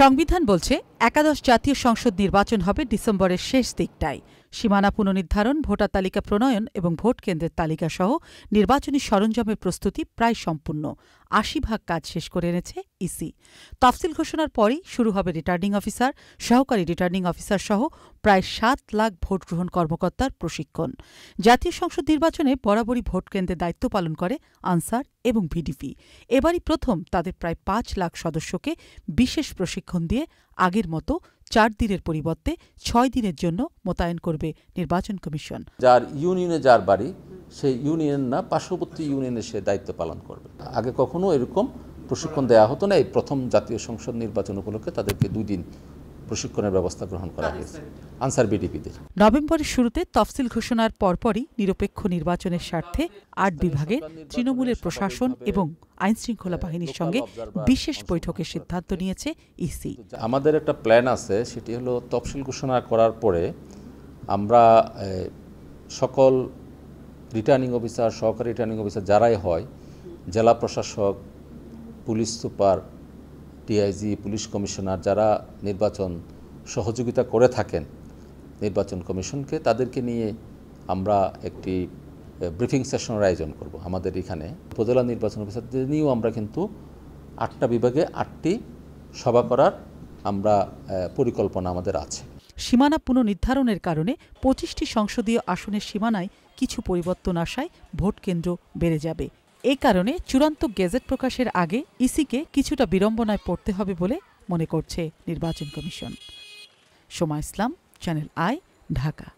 সংবিধান বলছে একাদশ জাতীয় সংসদ নির্বাচন হবে ডিসেম্বরের শেষ দিকটায় সীমানা পুনর্নির্ধারণ ভোটার তালিকা প্রণয়ন এবং ভোট কেন্দ্রের তালিকা সহ নির্বাচনী সরঞ্জামের প্রস্তুতি প্রায় সম্পূর্ণ আশি ভাগ কাজ শেষ করে এনেছে ইসি তফসিল ঘোষণার পরই শুরু হবে রিটার্নিং অফিসার সহকারী রিটার্নিং অফিসার সহ প্রায় সাত লাখ ভোট গ্রহণ কর্মকর্তার প্রশিক্ষণ জাতীয় সংসদ নির্বাচনে বরাবরই ভোট কেন্দ্রে দায়িত্ব পালন করে আনসার এবং ভিডিপি এবারই প্রথম তাদের প্রায় পাঁচ লাখ সদস্যকে বিশেষ প্রশিক্ষণ দিয়ে আগের মতো চার দিনের পরিবর্তে ছয় দিনের জন্য মোতায়েন করবে নির্বাচন কমিশন যার ইউনিয়নে যার বাড়ি সেই ইউনিয়ন না পার্শ্ববর্তী ইউনিয়নে সে দায়িত্ব পালন করবে আগে কখনো এরকম প্রশিক্ষণ দেওয়া হতো না এই প্রথম জাতীয় সংসদ নির্বাচন উপলক্ষে তাদেরকে দুই দিন প্রশিক্ষণের ব্যবস্থা গ্রহণ করা আচ্ছা। হয়েছে আনসার বিডিপিদের নভেম্বরের শুরুতে তফসিল ঘোষণার পরপরই নিরপেক্ষ নির্বাচনের স্বার্থে আট বিভাগের তৃণমূলের প্রশাসন এবং আইনশৃঙ্খলা বাহিনীর সঙ্গে বিশেষ বৈঠকের সিদ্ধান্ত নিয়েছে ইসি আমাদের একটা প্ল্যান আছে সেটি হলো তফসিল ঘোষণা করার পরে আমরা সকল রিটার্নিং অফিসার সহকারী রিটার্নিং অফিসার যারাই হয় জেলা প্রশাসক police super DIG police commissioner যারা নির্বাচন সহযোগিতা করে থাকেন নির্বাচন কমিশনকে তাদেরকে নিয়ে আমরা একটি ব্রিফিং সেশনের আয়োজন করব আমাদের এখানে উপজেলা নির্বাচন অফিসারদের নিয়েও আমরা কিন্তু আটটা বিভাগে আটটি সভা করার আমরা পরিকল্পনা আমাদের আছে সীমানা পুনর্নির্ধারণের কারণে পঁচিশটি সংসদীয় আসনের সীমানায় কিছু পরিবর্তন আসায় ভোট কেন্দ্র বেড়ে যাবে এ কারণে চূড়ান্ত গেজেট প্রকাশের আগে ইসিকে কিছুটা বিড়ম্বনায় পড়তে হবে বলে মনে করছে নির্বাচন commission Soma Islam channel I Dhaka